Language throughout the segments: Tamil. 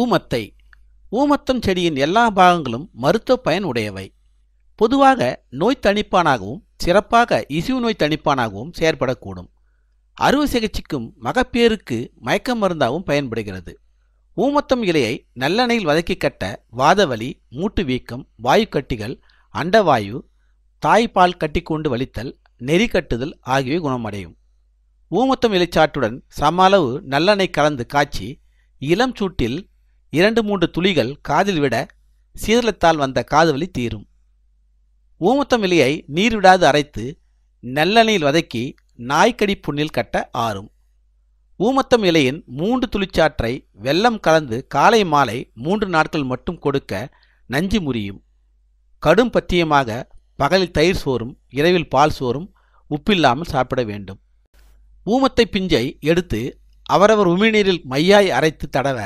ஊமத்தை ஊமத்தம் செடியின் எல்லா பாகங்களும் மருத்துவ பயன் உடையவை பொதுவாக நோய் தணிப்பானாகவும் சிறப்பாக இசிவு நோய் தணிப்பானாகவும் செயற்படக்கூடும் அறுவை சிகிச்சைக்கும் மகப்பேருக்கு மயக்க மருந்தாகவும் பயன்படுகிறது ஊமத்தம் இலையை நல்லெண்ணெயில் வதக்கி கட்ட வாதவலி மூட்டு வீக்கம் வாயு கட்டிகள் அண்டவாயு தாய்ப்பால் கட்டிக்கொண்டு வலித்தல் நெறி கட்டுதல் ஆகியவை குணமடையும் ஊமத்தம் இலைச்சாட்டுடன் சம அளவு நல்லெண்ணெய் கலந்து காய்ச்சி இளம் சூட்டில் இரண்டு மூன்று துளிகள் காதில் விட சீரலத்தால் வந்த காதுவலி தீரும் ஊமத்தம் இலையை நீர் விடாது அரைத்து நல்லெண்ணெயில் வதக்கி நாய்க்கடி புண்ணில் கட்ட ஆறும் ஊமத்தம் இலையின் மூன்று துளிச்சாற்றை வெள்ளம் கலந்து காலை மாலை மூன்று நாட்கள் மட்டும் கொடுக்க நஞ்சு முறியும் கடும் பத்தியமாக பகலில் தயிர் சோறும் இரவில் பால் சோறும் உப்பில்லாமல் சாப்பிட வேண்டும் ஊமத்தை பிஞ்சை எடுத்து அவரவர் உமிழ்நீரில் மையாய் அரைத்து தடவ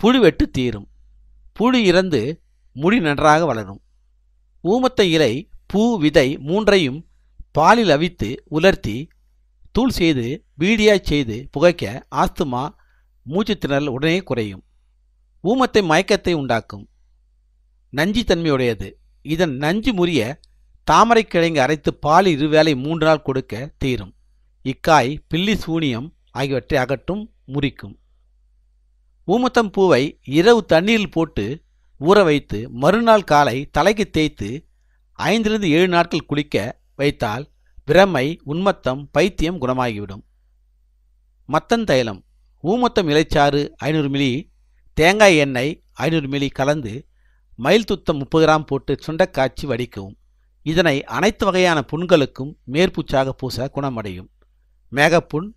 புழு வெட்டு தீரும் புழு இறந்து முடி நன்றாக வளரும் ஊமத்தை இலை பூ விதை மூன்றையும் பாலில் அவித்து உலர்த்தி தூள் செய்து பீடியாய் செய்து புகைக்க ஆஸ்துமா மூச்சு திணறல் உடனே குறையும் ஊமத்தை மயக்கத்தை உண்டாக்கும் நஞ்சி தன்மையுடையது இதன் நஞ்சு முறிய தாமரை கிழங்கு அரைத்து பால் இருவேளை மூன்று நாள் கொடுக்க தீரும் இக்காய் பில்லி சூனியம் ஆகியவற்றை அகற்றும் முறிக்கும் ஊமத்தம் பூவை இரவு தண்ணீரில் போட்டு ஊற வைத்து மறுநாள் காலை தலைக்கு தேய்த்து ஐந்திலிருந்து ஏழு நாட்கள் குளிக்க வைத்தால் பிரமை உன்மத்தம் பைத்தியம் குணமாகிவிடும் மத்தந்தைலம் ஊமத்தம் இலைச்சாறு ஐநூறு மில்லி தேங்காய் எண்ணெய் ஐநூறு மில்லி கலந்து மயில் துத்தம் முப்பது கிராம் போட்டு சுண்டக்காய்ச்சி வடிக்கவும் இதனை அனைத்து வகையான புண்களுக்கும் மேற்பூச்சாக பூச குணமடையும் மேகப்புண்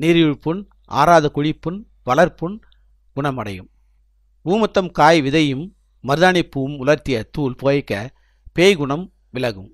நீரிழிப்புண் ஆறாத குழிப்புண் வளர்ப்புண் குணமடையும் ஊமத்தம் காய் விதையும் மருதாணிப்பூவும் பூவும் உலர்த்திய தூள் புகைக்க பேய்குணம் விலகும்